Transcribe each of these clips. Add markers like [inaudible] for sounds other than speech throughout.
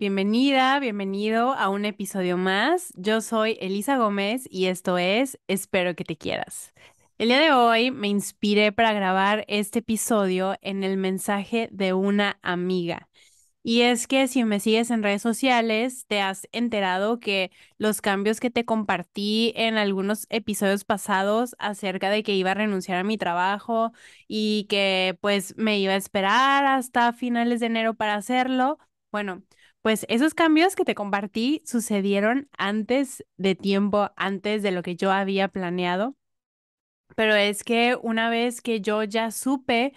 bienvenida, bienvenido a un episodio más. Yo soy Elisa Gómez y esto es Espero que te quieras. El día de hoy me inspiré para grabar este episodio en el mensaje de una amiga. Y es que si me sigues en redes sociales, te has enterado que los cambios que te compartí en algunos episodios pasados acerca de que iba a renunciar a mi trabajo y que pues me iba a esperar hasta finales de enero para hacerlo. Bueno, pues esos cambios que te compartí sucedieron antes de tiempo, antes de lo que yo había planeado. Pero es que una vez que yo ya supe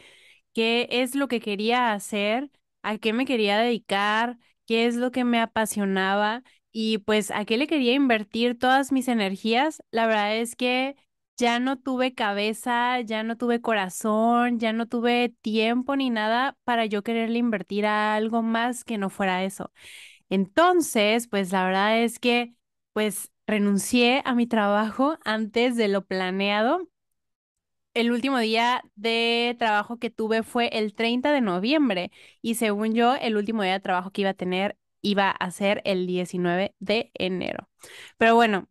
qué es lo que quería hacer, a qué me quería dedicar, qué es lo que me apasionaba y pues a qué le quería invertir todas mis energías, la verdad es que ya no tuve cabeza, ya no tuve corazón, ya no tuve tiempo ni nada para yo quererle invertir a algo más que no fuera eso. Entonces, pues la verdad es que pues renuncié a mi trabajo antes de lo planeado. El último día de trabajo que tuve fue el 30 de noviembre y según yo, el último día de trabajo que iba a tener iba a ser el 19 de enero. Pero bueno,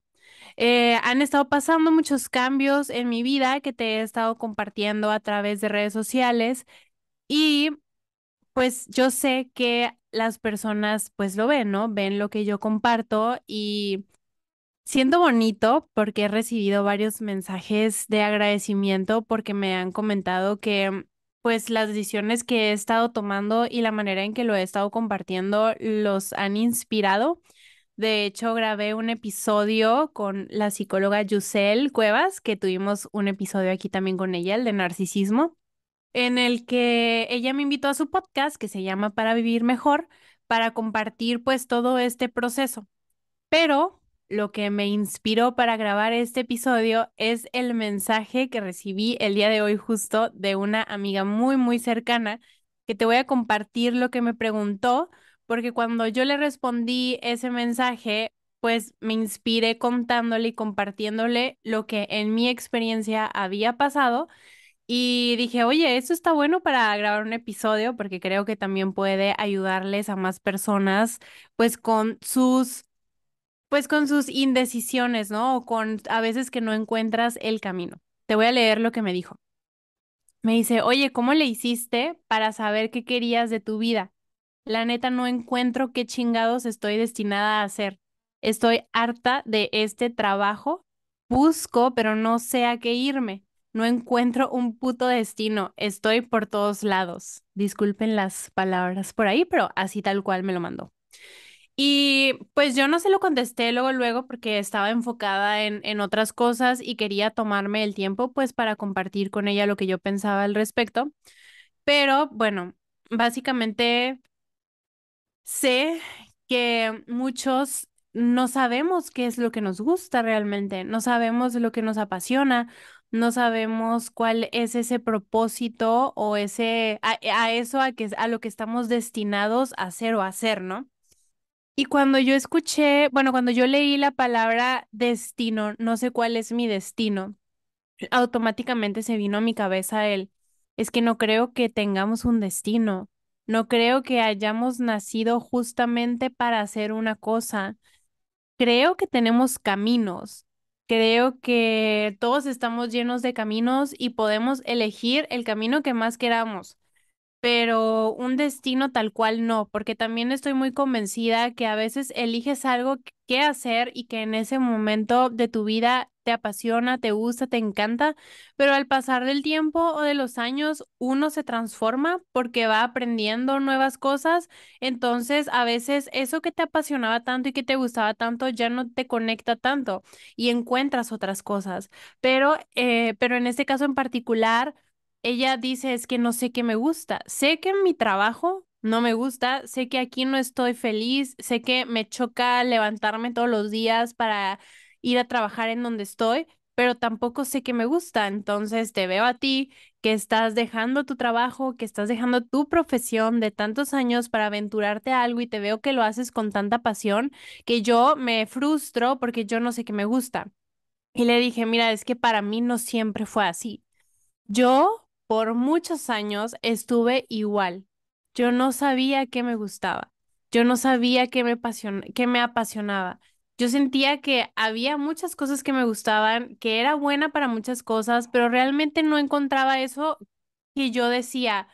eh, han estado pasando muchos cambios en mi vida que te he estado compartiendo a través de redes sociales y pues yo sé que las personas pues lo ven, ¿no? Ven lo que yo comparto y siento bonito porque he recibido varios mensajes de agradecimiento porque me han comentado que pues las decisiones que he estado tomando y la manera en que lo he estado compartiendo los han inspirado de hecho, grabé un episodio con la psicóloga Yusel Cuevas, que tuvimos un episodio aquí también con ella, el de narcisismo, en el que ella me invitó a su podcast que se llama Para Vivir Mejor, para compartir pues todo este proceso. Pero lo que me inspiró para grabar este episodio es el mensaje que recibí el día de hoy justo de una amiga muy, muy cercana, que te voy a compartir lo que me preguntó porque cuando yo le respondí ese mensaje, pues me inspiré contándole y compartiéndole lo que en mi experiencia había pasado. Y dije, oye, esto está bueno para grabar un episodio porque creo que también puede ayudarles a más personas, pues con sus, pues con sus indecisiones, ¿no? O con a veces que no encuentras el camino. Te voy a leer lo que me dijo. Me dice, oye, ¿cómo le hiciste para saber qué querías de tu vida? La neta no encuentro qué chingados estoy destinada a hacer. Estoy harta de este trabajo. Busco, pero no sé a qué irme. No encuentro un puto destino. Estoy por todos lados. Disculpen las palabras por ahí, pero así tal cual me lo mandó. Y pues yo no se lo contesté luego, luego, porque estaba enfocada en, en otras cosas y quería tomarme el tiempo, pues, para compartir con ella lo que yo pensaba al respecto. Pero bueno, básicamente sé que muchos no sabemos qué es lo que nos gusta realmente, no sabemos lo que nos apasiona, no sabemos cuál es ese propósito o ese a, eso a que a lo que estamos destinados a hacer o a hacer, ¿no? Y cuando yo escuché, bueno, cuando yo leí la palabra destino, no sé cuál es mi destino, automáticamente se vino a mi cabeza el es que no creo que tengamos un destino. No creo que hayamos nacido justamente para hacer una cosa. Creo que tenemos caminos. Creo que todos estamos llenos de caminos y podemos elegir el camino que más queramos pero un destino tal cual no, porque también estoy muy convencida que a veces eliges algo que hacer y que en ese momento de tu vida te apasiona, te gusta, te encanta, pero al pasar del tiempo o de los años uno se transforma porque va aprendiendo nuevas cosas, entonces a veces eso que te apasionaba tanto y que te gustaba tanto ya no te conecta tanto y encuentras otras cosas, pero, eh, pero en este caso en particular ella dice es que no sé qué me gusta. Sé que en mi trabajo no me gusta, sé que aquí no estoy feliz, sé que me choca levantarme todos los días para ir a trabajar en donde estoy, pero tampoco sé qué me gusta. Entonces te veo a ti que estás dejando tu trabajo, que estás dejando tu profesión de tantos años para aventurarte a algo y te veo que lo haces con tanta pasión que yo me frustro porque yo no sé qué me gusta. Y le dije, mira, es que para mí no siempre fue así. Yo por muchos años estuve igual. Yo no sabía qué me gustaba. Yo no sabía qué me, qué me apasionaba. Yo sentía que había muchas cosas que me gustaban, que era buena para muchas cosas, pero realmente no encontraba eso que yo decía,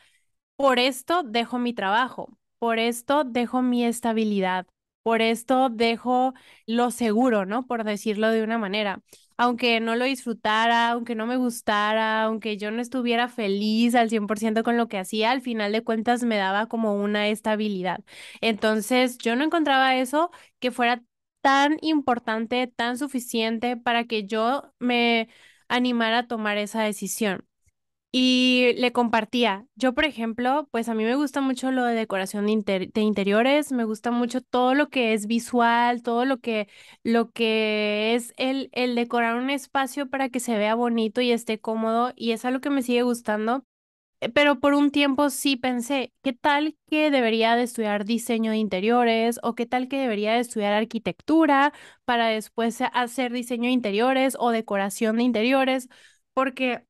por esto dejo mi trabajo, por esto dejo mi estabilidad, por esto dejo lo seguro, ¿no? Por decirlo de una manera aunque no lo disfrutara, aunque no me gustara, aunque yo no estuviera feliz al 100% con lo que hacía, al final de cuentas me daba como una estabilidad. Entonces yo no encontraba eso que fuera tan importante, tan suficiente para que yo me animara a tomar esa decisión. Y le compartía. Yo, por ejemplo, pues a mí me gusta mucho lo de decoración de, interiores, me gusta mucho todo lo que es visual, todo lo que, lo que es el, el decorar un espacio para que se vea bonito y esté cómodo, y es algo que me sigue gustando. Eh, pero por un tiempo sí pensé, ¿qué tal que debería de estudiar diseño de interiores o qué tal que debería de estudiar arquitectura para después hacer diseño de interiores o decoración de interiores? Porque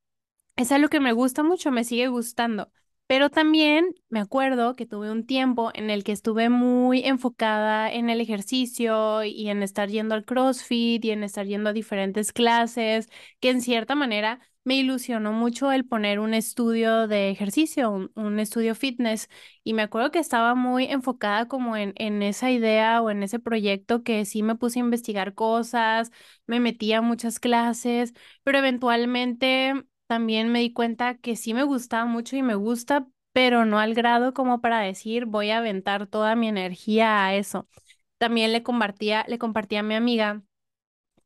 es algo que me gusta mucho, me sigue gustando. Pero también me acuerdo que tuve un tiempo en el que estuve muy enfocada en el ejercicio y en estar yendo al CrossFit y en estar yendo a diferentes clases, que en cierta manera me ilusionó mucho el poner un estudio de ejercicio, un, estudio fitness. Y me acuerdo que estaba muy enfocada como en, en esa idea o en ese proyecto que sí me puse a investigar cosas, me metía a muchas clases, pero eventualmente también me di cuenta que sí me gustaba mucho y me gusta, pero no al grado como para decir voy a aventar toda mi energía a eso. También le compartía, le compartía a mi amiga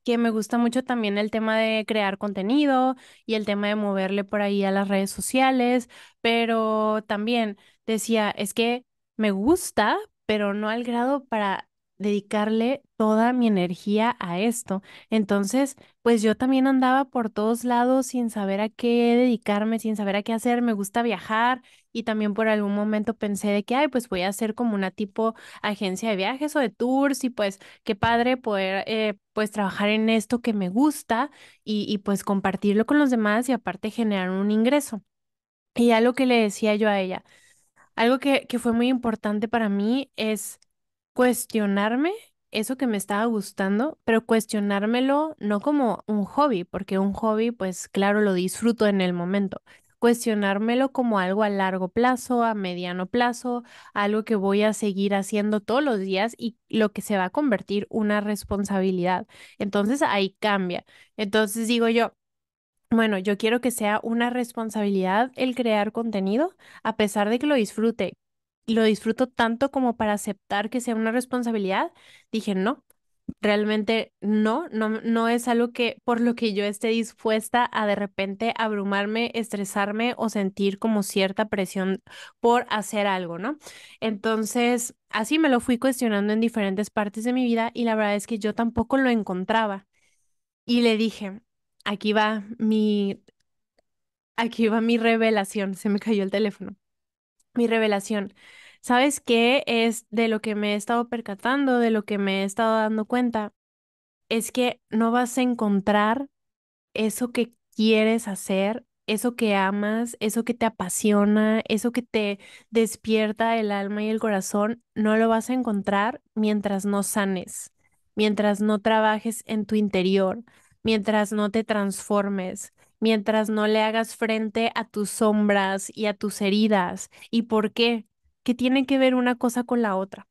que me gusta mucho también el tema de crear contenido y el tema de moverle por ahí a las redes sociales, pero también decía, es que me gusta, pero no al grado para dedicarle toda mi energía a esto. Entonces, pues yo también andaba por todos lados sin saber a qué dedicarme, sin saber a qué hacer, me gusta viajar y también por algún momento pensé de que, ay, pues voy a hacer como una tipo agencia de viajes o de tours y pues qué padre poder eh, pues trabajar en esto que me gusta y, pues compartirlo con los demás y aparte generar un ingreso. Y algo que le decía yo a ella, algo que, que fue muy importante para mí es cuestionarme eso que me estaba gustando, pero cuestionármelo no como un hobby, porque un hobby, pues claro, lo disfruto en el momento. Cuestionármelo como algo a largo plazo, a mediano plazo, algo que voy a seguir haciendo todos los días y lo que se va a convertir una responsabilidad. Entonces ahí cambia. Entonces digo yo, bueno, yo quiero que sea una responsabilidad el crear contenido, a pesar de que lo disfrute, lo disfruto tanto como para aceptar que sea una responsabilidad, dije, no, realmente no, no, no es algo que por lo que yo esté dispuesta a de repente abrumarme, estresarme o sentir como cierta presión por hacer algo, ¿no? Entonces, así me lo fui cuestionando en diferentes partes de mi vida y la verdad es que yo tampoco lo encontraba. Y le dije, aquí va mi, aquí va mi revelación, se me cayó el teléfono mi revelación. ¿Sabes qué es de lo que me he estado percatando, de lo que me he estado dando cuenta? Es que no vas a encontrar eso que quieres hacer, eso que amas, eso que te apasiona, eso que te despierta el alma y el corazón, no lo vas a encontrar mientras no sanes, mientras no trabajes en tu interior, mientras no te transformes, mientras no le hagas frente a tus sombras y a tus heridas. ¿Y por qué? ¿Qué tiene que ver una cosa con la otra?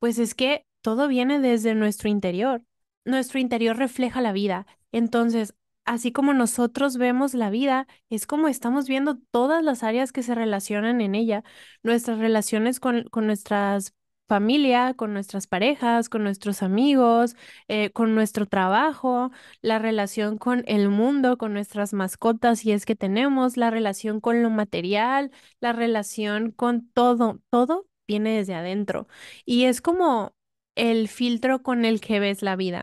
Pues es que todo viene desde nuestro interior. Nuestro interior refleja la vida. Entonces, así como nosotros vemos la vida, es como estamos viendo todas las áreas que se relacionan en ella, nuestras relaciones con, con nuestras familia, con nuestras parejas, con nuestros amigos, eh, con nuestro trabajo, la relación con el mundo, con nuestras mascotas, si es que tenemos, la relación con lo material, la relación con todo, todo viene desde adentro. Y es como el filtro con el que ves la vida.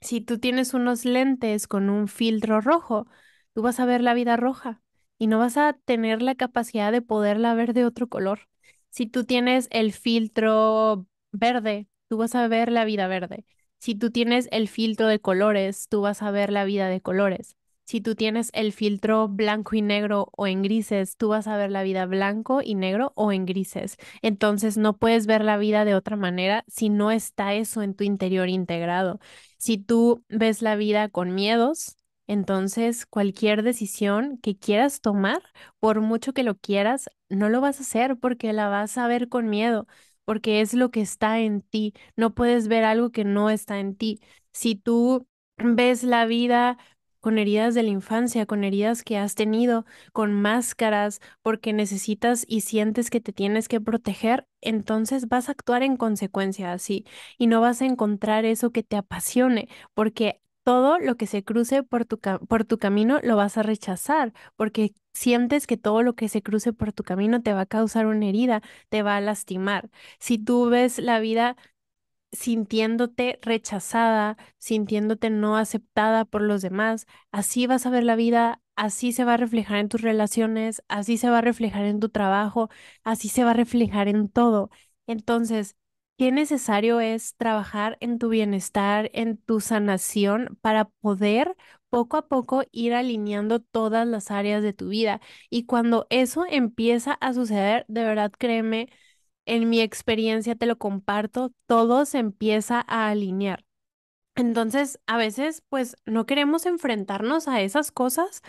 Si tú tienes unos lentes con un filtro rojo, tú vas a ver la vida roja y no vas a tener la capacidad de poderla ver de otro color. Si tú tienes el filtro verde, tú vas a ver la vida verde. Si tú tienes el filtro de colores, tú vas a ver la vida de colores. Si tú tienes el filtro blanco y negro o en grises, tú vas a ver la vida blanco y negro o en grises. Entonces no puedes ver la vida de otra manera si no está eso en tu interior integrado. Si tú ves la vida con miedos, entonces, cualquier decisión que quieras tomar, por mucho que lo quieras, no lo vas a hacer porque la vas a ver con miedo, porque es lo que está en ti. No puedes ver algo que no está en ti. Si tú ves la vida con heridas de la infancia, con heridas que has tenido, con máscaras, porque necesitas y sientes que te tienes que proteger, entonces vas a actuar en consecuencia así y no vas a encontrar eso que te apasione, porque todo lo que se cruce por tu, por tu camino lo vas a rechazar, porque sientes que todo lo que se cruce por tu camino te va a causar una herida, te va a lastimar. Si tú ves la vida sintiéndote rechazada, sintiéndote no aceptada por los demás, así vas a ver la vida, así se va a reflejar en tus relaciones, así se va a reflejar en tu trabajo, así se va a reflejar en todo. Entonces, qué necesario es trabajar en tu bienestar, en tu sanación, para poder poco a poco ir alineando todas las áreas de tu vida. Y cuando eso empieza a suceder, de verdad créeme, en mi experiencia te lo comparto, todo se empieza a alinear. Entonces, a veces, pues, no queremos enfrentarnos a esas cosas.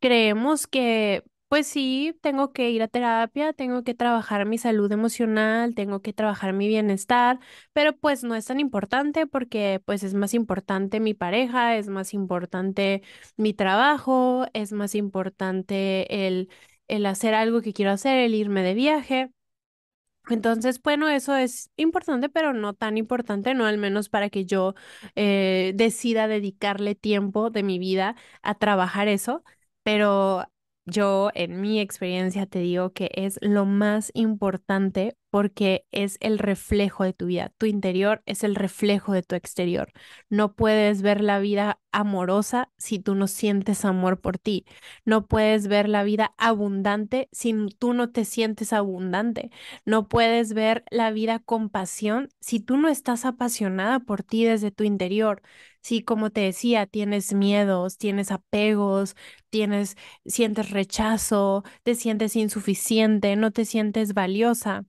Creemos que pues sí, tengo que ir a terapia, tengo que trabajar mi salud emocional, tengo que trabajar mi bienestar, pero pues no es tan importante porque pues es más importante mi pareja, es más importante mi trabajo, es más importante el, el hacer algo que quiero hacer, el irme de viaje. Entonces, bueno, eso es importante, pero no tan importante, ¿no? Al menos para que yo eh, decida dedicarle tiempo de mi vida a trabajar eso. Pero yo en mi experiencia te digo que es lo más importante porque es el reflejo de tu vida. Tu interior es el reflejo de tu exterior. No puedes ver la vida amorosa si tú no sientes amor por ti. No puedes ver la vida abundante si tú no te sientes abundante. No puedes ver la vida con pasión si tú no estás apasionada por ti desde tu interior. Si, como te decía, tienes miedos, tienes apegos, tienes, sientes rechazo, te sientes insuficiente, no te sientes valiosa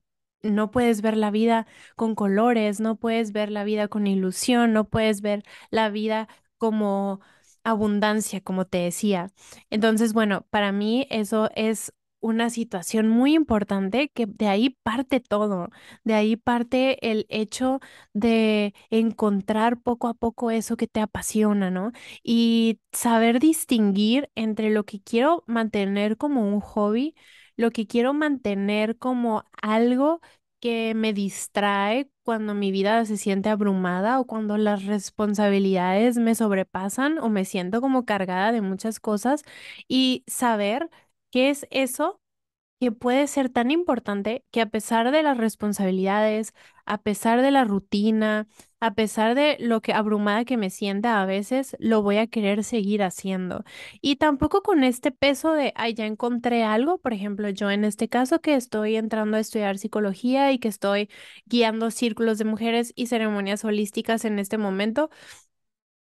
no puedes ver la vida con colores, no puedes ver la vida con ilusión, no puedes ver la vida como abundancia, como te decía. Entonces, bueno, para mí eso es una situación muy importante que de ahí parte todo, de ahí parte el hecho de encontrar poco a poco eso que te apasiona, ¿no? Y saber distinguir entre lo que quiero mantener como un hobby lo que quiero mantener como algo que me distrae cuando mi vida se siente abrumada o cuando las responsabilidades me sobrepasan o me siento como cargada de muchas cosas y saber qué es eso que puede ser tan importante que a pesar de las responsabilidades, a pesar de la rutina, a pesar de lo que abrumada que me sienta a veces, lo voy a querer seguir haciendo. Y tampoco con este peso de, ay, ya encontré algo, por ejemplo, yo en este caso que estoy entrando a estudiar psicología y que estoy guiando círculos de mujeres y ceremonias holísticas en este momento,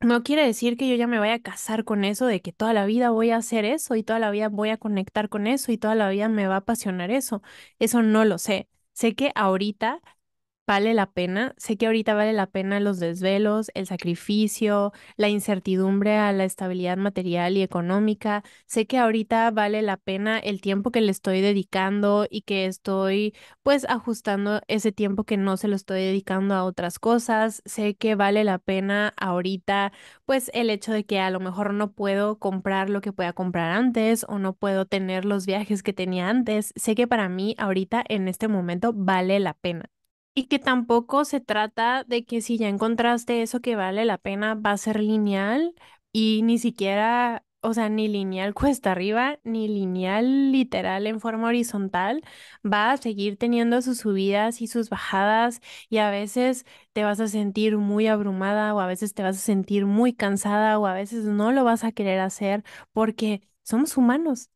no quiere decir que yo ya me vaya a casar con eso, de que toda la vida voy a hacer eso y toda la vida voy a conectar con eso y toda la vida me va a apasionar eso. Eso no lo sé. Sé que ahorita vale la pena. Sé que ahorita vale la pena los desvelos, el sacrificio, la incertidumbre a la estabilidad material y económica. Sé que ahorita vale la pena el tiempo que le estoy dedicando y que estoy pues ajustando ese tiempo que no se lo estoy dedicando a otras cosas. Sé que vale la pena ahorita pues el hecho de que a lo mejor no puedo comprar lo que pueda comprar antes o no puedo tener los viajes que tenía antes. Sé que para mí ahorita en este momento vale la pena. Y que tampoco se trata de que si ya encontraste eso que vale la pena, va a ser lineal y ni siquiera, o sea, ni lineal [laughs] cuesta arriba, ni lineal literal en forma horizontal, va a seguir teniendo sus subidas y sus bajadas y a veces te vas a sentir muy abrumada o a veces te vas a sentir muy cansada o a veces no lo vas a querer hacer porque somos humanos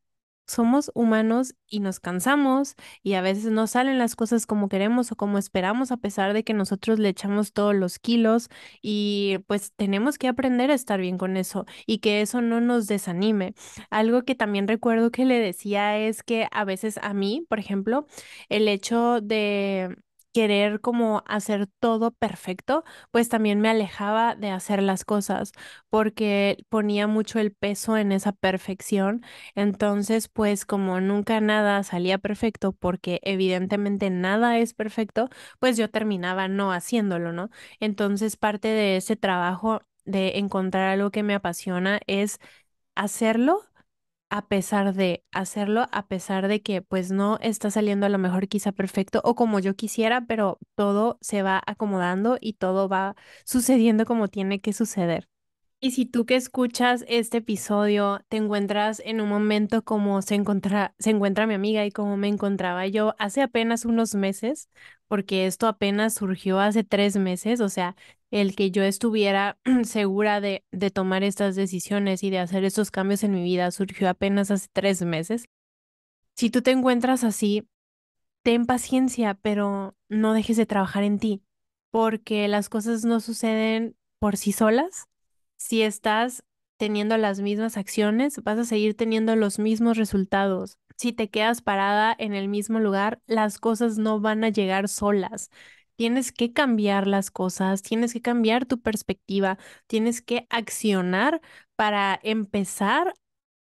somos humanos y nos cansamos y a veces no salen las cosas como queremos o como esperamos a pesar de que nosotros le echamos todos los kilos y pues tenemos que aprender a estar bien con eso y que eso no nos desanime. Algo que también recuerdo que le decía es que a veces a mí, por ejemplo, el hecho de querer como hacer todo perfecto, pues también me alejaba de hacer las cosas porque ponía mucho el peso en esa perfección. Entonces, pues como nunca nada salía perfecto porque evidentemente nada es perfecto, pues yo terminaba no haciéndolo, ¿no? Entonces, parte de ese trabajo de encontrar algo que me apasiona es hacerlo a pesar de hacerlo, a pesar de que pues no está saliendo a lo mejor quizá perfecto o como yo quisiera, pero todo se va acomodando y todo va sucediendo como tiene que suceder. Y si tú que escuchas este episodio te encuentras en un momento como se encuentra, se encuentra mi amiga y como me encontraba yo hace apenas unos meses, porque esto apenas surgió hace tres meses, o sea, el que yo estuviera [clears throat] segura de, tomar estas decisiones y de hacer estos cambios en mi vida surgió apenas hace tres meses. Si tú te encuentras así, ten paciencia, pero no dejes de trabajar en ti, porque las cosas no suceden por sí solas. Si estás teniendo las mismas acciones, vas a seguir teniendo los mismos resultados. Si te quedas parada en el mismo lugar, las cosas no van a llegar solas. Tienes que cambiar las cosas, tienes que cambiar tu perspectiva, tienes que accionar para empezar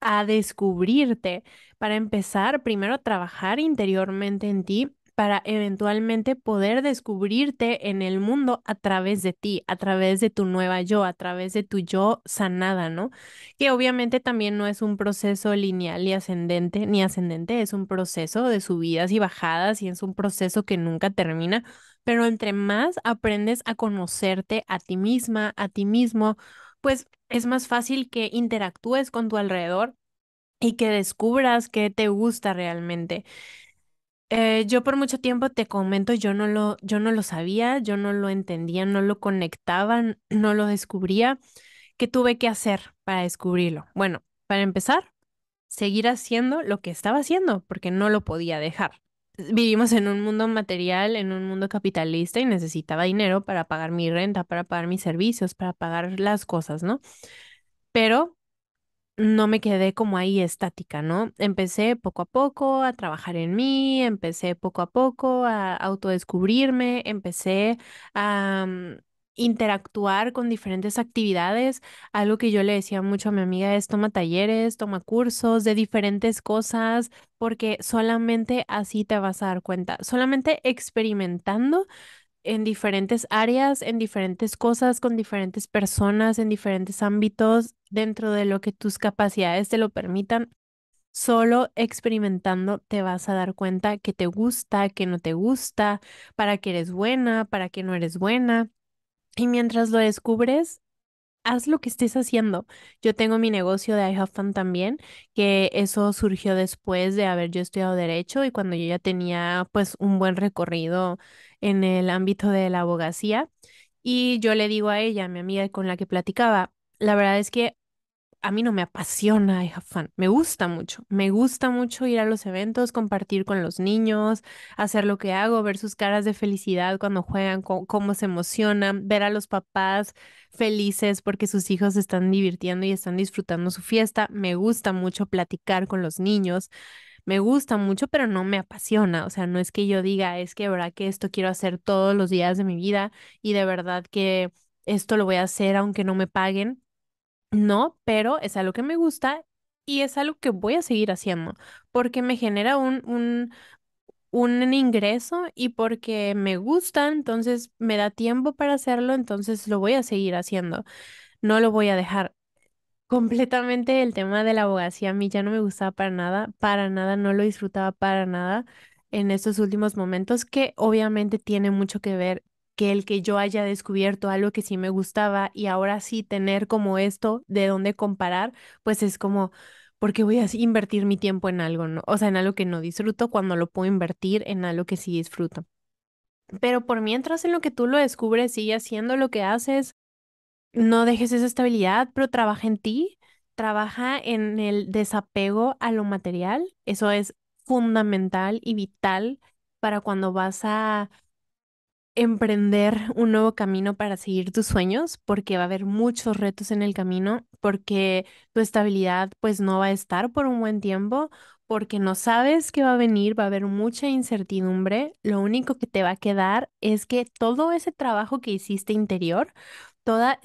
a descubrirte, para empezar primero a trabajar interiormente en ti para eventualmente poder descubrirte en el mundo a través de ti, a través de tu nueva yo, a través de tu yo sanada, ¿no? Que obviamente también no es un proceso lineal y ascendente, ni ascendente, es un proceso de subidas y bajadas y es un proceso que nunca termina, pero entre más aprendes a conocerte a ti misma, a ti mismo, pues es más fácil que interactúes con tu alrededor y que descubras qué te gusta realmente. Eh, yo por mucho tiempo te comento, yo no lo, yo no lo sabía, yo no lo entendía, no lo conectaba, no lo descubría. ¿Qué tuve que hacer para descubrirlo? Bueno, para empezar, seguir haciendo lo que estaba haciendo, porque no lo podía dejar vivimos en un mundo material, en un mundo capitalista y necesitaba dinero para pagar mi renta, para pagar mis servicios, para pagar las cosas, ¿no? Pero no me quedé como ahí estática, ¿no? Empecé poco a poco a trabajar en mí, empecé poco a poco a autodescubrirme, empecé a, mm, interactuar con diferentes actividades. Algo que yo le decía mucho a mi amiga es toma talleres, toma cursos de diferentes cosas, porque solamente así te vas a dar cuenta, solamente experimentando en diferentes áreas, en diferentes cosas, con diferentes personas, en diferentes ámbitos, dentro de lo que tus capacidades te lo permitan. Solo experimentando te vas a dar cuenta que te gusta, que no te gusta, para que eres buena, para que no eres buena. Y mientras lo descubres, haz lo que estés haciendo. Yo tengo mi negocio de Fun también, que eso surgió después de haber yo estudiado derecho y cuando yo ya tenía pues un buen recorrido en el ámbito de la abogacía. Y yo le digo a ella, mi amiga con la que platicaba, la verdad es que a mí no me apasiona hija fan, Me gusta mucho, me gusta mucho ir a los eventos, compartir con los niños, hacer lo que hago, ver sus caras de felicidad cuando juegan, cómo se emocionan, ver a los papás felices porque sus hijos están divirtiendo y están disfrutando su fiesta. Me gusta mucho platicar con los niños. Me gusta mucho, pero no me apasiona. O sea, no es que yo diga, es que verdad que esto quiero hacer todos los días de mi vida y de verdad que esto lo voy a hacer aunque no me paguen no, pero es algo que me gusta y es algo que voy a seguir haciendo porque me genera un, un, ingreso y porque me gusta, entonces me da tiempo para hacerlo, entonces lo voy a seguir haciendo. No lo voy a dejar. [laughs] Completamente el tema de la abogacía a mí ya no me gustaba para nada, para nada, no lo disfrutaba para nada en estos últimos momentos, que obviamente tiene mucho que ver que el que yo haya descubierto algo que sí me gustaba y ahora sí tener como esto de dónde comparar, pues es como, ¿por qué voy a invertir mi tiempo en algo, no? O sea, en algo que no disfruto cuando lo puedo invertir en algo que sí disfruto. Pero por mientras en lo que tú lo descubres, sigue haciendo lo que haces, no dejes esa estabilidad, pero trabaja en ti, trabaja en el desapego a lo material. Eso es fundamental y vital para cuando vas a emprender un nuevo camino para seguir tus sueños, porque va a haber muchos retos en el camino, porque tu estabilidad pues no va a estar por un buen tiempo, porque no sabes qué va a venir, va a haber mucha incertidumbre. Lo único que te va a quedar es que todo ese trabajo que hiciste interior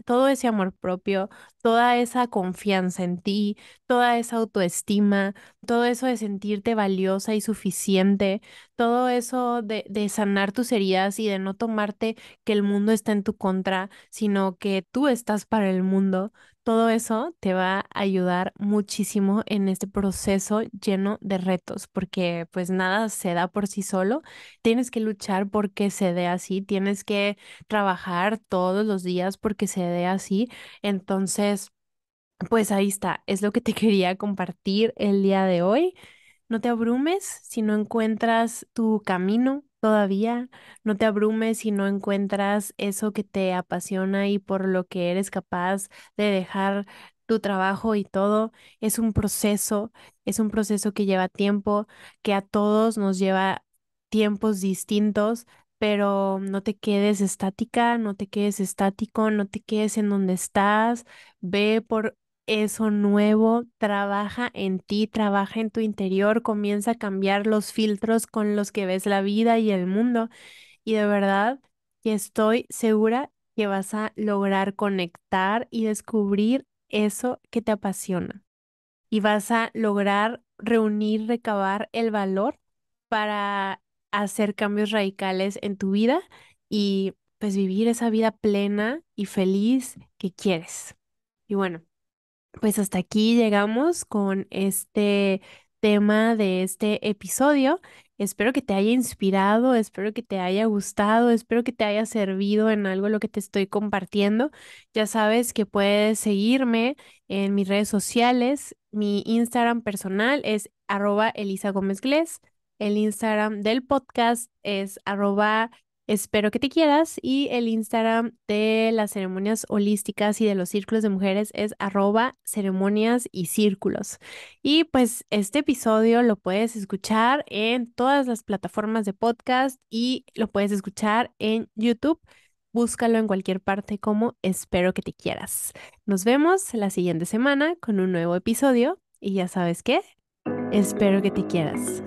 todo ese amor propio, toda esa confianza en ti, toda esa autoestima, todo eso de sentirte valiosa y suficiente, todo eso de, de sanar tus heridas y de no tomarte que el mundo está en tu contra, sino que tú estás para el mundo, todo eso te va a ayudar muchísimo en este proceso lleno de retos, porque pues nada se da por sí solo, tienes que luchar porque se dé así, tienes que trabajar todos los días porque se dé así, entonces pues ahí está, es lo que te [laughs] quería compartir el día de hoy. No te abrumes si no encuentras tu camino, todavía. No te abrumes si no encuentras eso que te apasiona y por lo que eres capaz de dejar tu trabajo y todo. Es un proceso, es un proceso que lleva tiempo, que a todos nos lleva tiempos distintos, pero no te quedes estática, no te quedes estático, no te quedes en donde estás, ve por eso nuevo, trabaja en ti, trabaja en tu interior, comienza a cambiar los filtros con los que ves la vida y el mundo. Y de verdad que estoy segura que vas a lograr conectar y descubrir eso que te apasiona. Y vas a lograr reunir, recabar el valor para hacer cambios radicales en tu vida y pues vivir esa vida plena y feliz que quieres. Y bueno, pues hasta aquí llegamos con este tema de este episodio. Espero que te haya inspirado, espero que te haya gustado, espero que te haya servido en algo lo que te estoy compartiendo. Ya sabes que puedes seguirme en mis redes sociales. Mi Instagram personal es arroba Elisa Gómez El Instagram del podcast es arroba Espero que te quieras y el Instagram de las ceremonias holísticas y de los círculos de mujeres es arroba ceremonias y círculos. Y pues este episodio lo puedes escuchar en todas las plataformas de podcast y lo puedes escuchar en YouTube. Búscalo en cualquier parte como espero que te quieras. Nos vemos la siguiente semana con un nuevo episodio y ya sabes qué, espero que te quieras.